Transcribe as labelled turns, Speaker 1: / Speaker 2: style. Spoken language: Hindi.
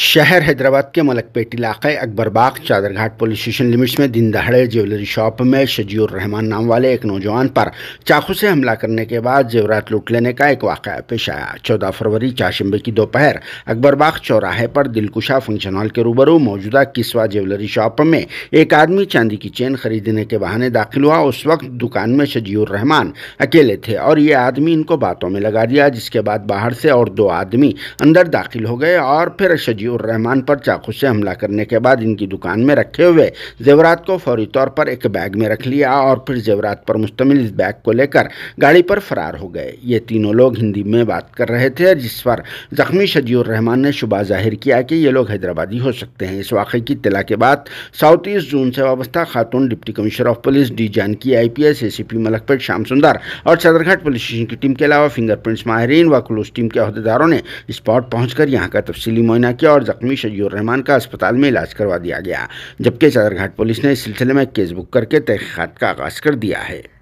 Speaker 1: शहर हैदराबाद के मलकपेट इलाके Akbarbagh Chaderghat police station limits में दिन दहाड़े ज्वेलरी शॉप में शजीर रहमान नाम वाले एक नौजवान पर चाकू से हमला करने के बाद जेवरात लूट लेने का एक वाक़ पेश आया चौदह फरवरी चाशंबे की दोपहर अकबरबाग चौराहे पर दिलकुशा फंक्शन हॉल के रूबरू मौजूदा किस्वा ज्वेलरी शॉप में एक आदमी चांदी की चेन खरीदने के बहाने दाखिल हुआ उस वक्त दुकान में शजीर रहमान अकेले थे और ये आदमी इनको बातों में लगा दिया जिसके बाद बाहर से और दो आदमी अंदर दाखिल हो गए और फिर शजी रहमान पर चाकू से हमला करने के बाद इनकी दुकान में रखे हुए जेवरात को फौरी तौर पर एक बैग में रख लिया और फिर जेवरात पर मुश्तमिल इस बैग को लेकर गाड़ी पर फरार हो गए ये तीनों लोग हिंदी में बात कर रहे थे जिस पर जख्मी शजीउर रहमान ने शुबा जाहिर किया कि ये लोग हैदराबादी हो सकते हैं इस वाक़े की तला के बाद साउथ ईस्ट जून से वाबस्ता खातून deputy commissioner of police D Janaki I P S A C P Malakpet Shyam Sundar और सदरघाट पुलिस स्टेशन की टीम के अलावा फिंगरप्रिंट्स माहरीन व क्लोज टीम के अहदेदारों ने स्पॉट पहुंचकर यहां का तफसीली मुआयना किया गया और जख्मी रहमान का अस्पताल में इलाज करवा दिया गया जबकि सदरघाट पुलिस ने इस सिलसिले में केस बुक करके तहकीकत का आगाज़ कर दिया है